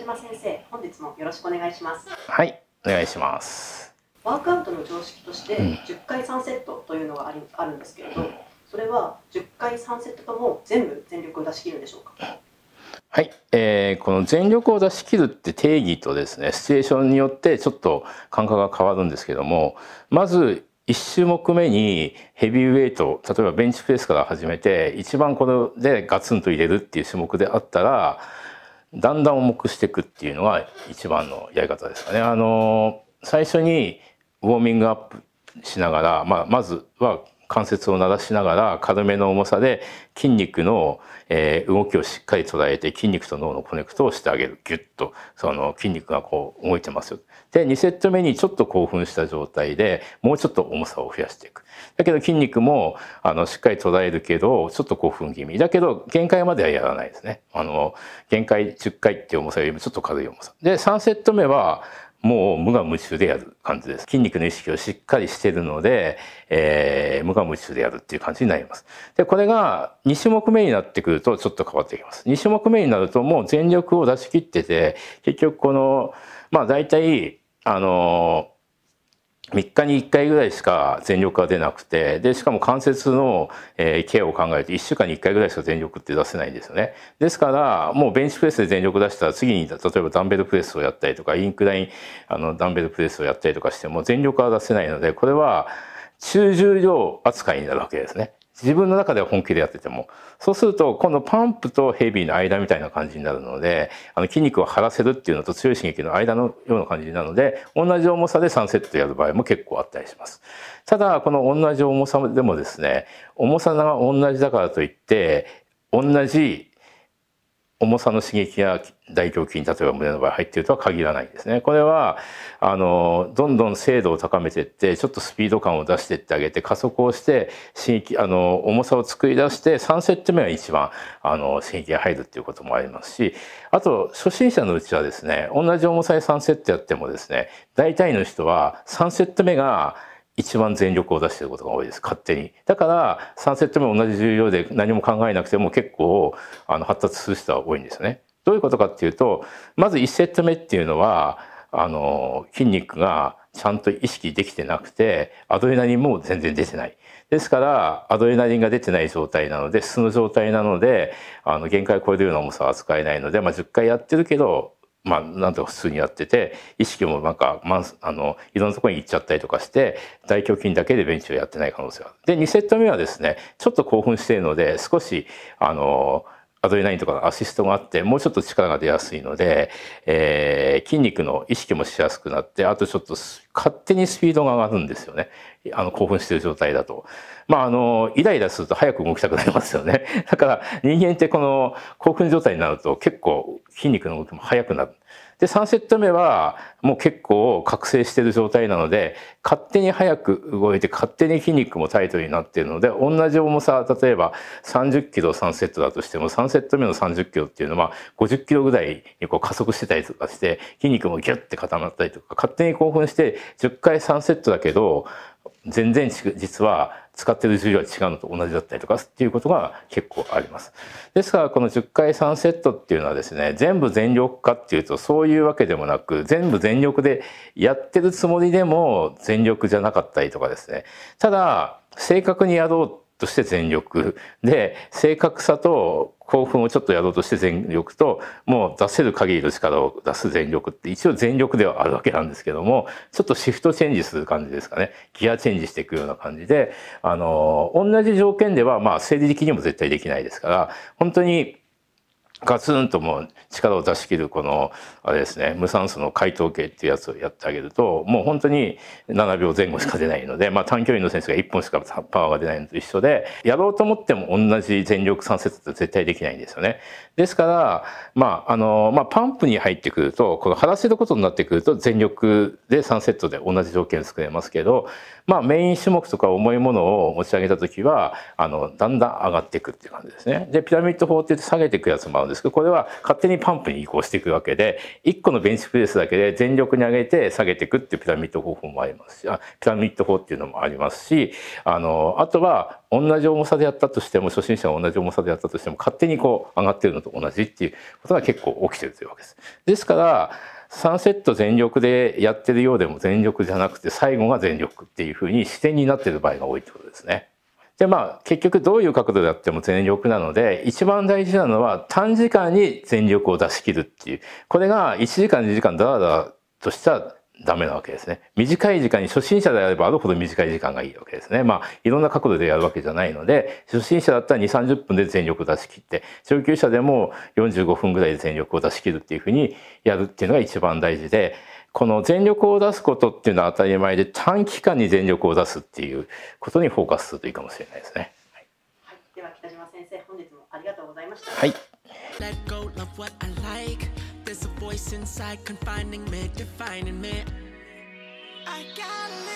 島先生本日もよろしくお願いしますはいお願いしますワークアウトの常識として10回3セットというのがありあるんですけれど、それは10回3セットとも全部全力を出し切るんでしょうかはい、えー、この全力を出し切るって定義とですねシチュエーションによってちょっと感覚が変わるんですけどもまず1種目目にヘビーウェイト例えばベンチプレスから始めて一番これでガツンと入れるっていう種目であったらだんだん重くしていくっていうのが一番のやり方ですかね。あの最初にウォーミングアップしながら、まあ、まずは関節を鳴らしながら軽めの重さで筋肉の、え動きをしっかり捉えて筋肉と脳のコネクトをしてあげるギュッとその筋肉がこう動いてますよ。で2セット目にちょっと興奮した状態でもうちょっと重さを増やしていく。だけど筋肉もあのしっかり捉えるけどちょっと興奮気味だけど限界まではやらないですね。あの限界10回っていう重さよりもちょっと軽い重さ。で3セット目はもう無我夢中でやる感じです。筋肉の意識をしっかりしてるので、えー、無我夢中でやるっていう感じになります。で、これが2種目目になってくるとちょっと変わってきます。2種目目になるともう全力を出し切ってて、結局この、まあ大体、あの3日に1回ぐらいしか全力が出なくてでしかも関節の、えケアを考えると1週間に1回ぐらいしか全力って出せないんですよねですからもうベンチプレスで全力出したら次に例えばダンベルプレスをやったりとかインクラインあのダンベルプレスをやったりとかしても全力は出せないのでこれは中重量扱いになるわけですね自分の中では本気でやっててもそうすると今度パンプとヘビーの間みたいな感じになるのであの筋肉を張らせるっていうのと強い刺激の間のような感じなので同じ重さで3セットやる場合も結構あったりしますただこの同じ重さでもですね重さが同じだからといって同じ重さの刺激が大胸筋例えば胸の場合入っているとは限らないんですね。これはあのどんどん精度を高めていってちょっとスピード感を出していってあげて加速をして刺激あの重さを作り出して3セット目が一番あの刺激が入るっていうこともありますしあと初心者のうちはですね同じ重さで3セットやってもですね大体の人は3セット目が一番全力を出してることが多いです勝手にだから3セット目同じ重量で何も考えなくても結構あの発達する人は多いんですねどういうことかっていうとまず1セット目っていうのはあの筋肉がちゃんと意識できてなくてアドレナリンも全然出てないですからアドレナリンが出てない状態なので進の状態なのであの限界を超えるような重さは扱えないので、まあ、10回やってるけどまあ、なんと普通にやってて意識もなんか、まあ、あのいろんなところに行っちゃったりとかして大胸筋だけでベンチをやってない可能性がある。で2セット目はですねちょっと興奮しているので少しあのアドレナリンとかのアシストがあってもうちょっと力が出やすいので、えー、筋肉の意識もしやすくなってあとちょっと勝手にスピードが上がるんですよねあの興奮している状態だと。まああのイライラすると早く動きたくなりますよね。だから人間ってこの興奮状態になると結構筋肉の動きも速くなる。で、3セット目はもう結構覚醒してる状態なので、勝手に早く動いて勝手に筋肉もタイトルになっているので、同じ重さ、例えば30キロ3セットだとしても、3セット目の30キロっていうのは50キロぐらいにこう加速してたりとかして、筋肉もギュッて固まったりとか、勝手に興奮して10回3セットだけど、全然実は使ってる重量は違うのと同じだったりとかっていうことが結構あります。ですからこの10回3セットっていうのはですね全部全力かっていうとそういうわけでもなく全部全力でやってるつもりでも全力じゃなかったりとかですねただ正確にやろうとして全力で正確さと興奮をちょっとやろうとして全力ともう出せる限りの力を出す全力って一応全力ではあるわけなんですけどもちょっとシフトチェンジする感じですかねギアチェンジしていくような感じであの同じ条件ではまあ生理的にも絶対できないですから本当にガツンともう力を出し切るこのあれですね無酸素の解凍系っていうやつをやってあげるともう本当に7秒前後しか出ないので、まあ、短距離の選手が1本しかパワーが出ないのと一緒でやろうと思っても同じ全力3セットって絶対できないんですよね。ですから、まああのまあ、パンプに入ってくるとこの張らせることになってくると全力で3セットで同じ条件作れますけど、まあ、メイン種目とか重いものを持ち上げた時はあのだんだん上がっていくっていう感じですね。でピラミッド法って下げていくやつもあるですけどこれは勝手にパンプに移行していくわけで1個のベンチプレスだけで全力に上げて下げていくっていうピラミッド方法もありますしあピラミッド法っていうのもありますしあのあとは同じ重さでやったとしても初心者は同じ重さでやったとしても勝手にこう上がってるのと同じっていうことが結構起きてるというわけです。ですから3セット全力でやってるようでも全力じゃなくて最後が全力っていうふうに視点になってる場合が多いってことですね。でまあ結局どういう角度であっても全力なので一番大事なのは短時間に全力を出し切るっていうこれが1時間2時間ダラダラとしたらダメなわけですね。短い時間に初心者であればあるほど短い時間がいいわけですね。まあいろんな角度でやるわけじゃないので初心者だったら2、30分で全力を出し切って上級者でも45分ぐらいで全力を出し切るっていうふうにやるっていうのが一番大事でこの全力を出すことっていうのは当たり前で短期間に全力を出すっていうことにフォーカスするといいかもしれないですね。はい、はい、では北島先生本日もありがとうございました。はい。There's a voice inside confining me, f i n i n g me. I g o t